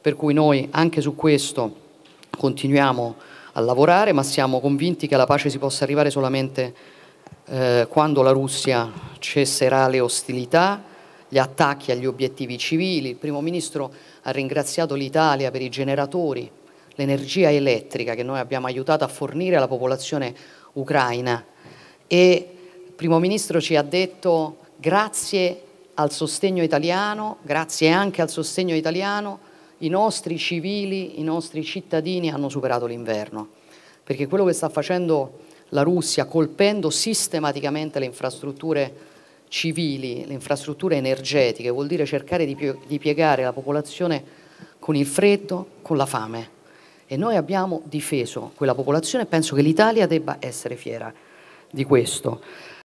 per cui noi anche su questo continuiamo a lavorare, ma siamo convinti che alla pace si possa arrivare solamente eh, quando la Russia cesserà le ostilità, gli attacchi agli obiettivi civili. Il Primo Ministro ha ringraziato l'Italia per i generatori, l'energia elettrica che noi abbiamo aiutato a fornire alla popolazione ucraina e il Primo Ministro ci ha detto grazie al sostegno italiano, grazie anche al sostegno italiano i nostri civili, i nostri cittadini hanno superato l'inverno, perché quello che sta facendo la Russia, colpendo sistematicamente le infrastrutture civili, le infrastrutture energetiche, vuol dire cercare di piegare la popolazione con il freddo, con la fame. E noi abbiamo difeso quella popolazione e penso che l'Italia debba essere fiera di questo.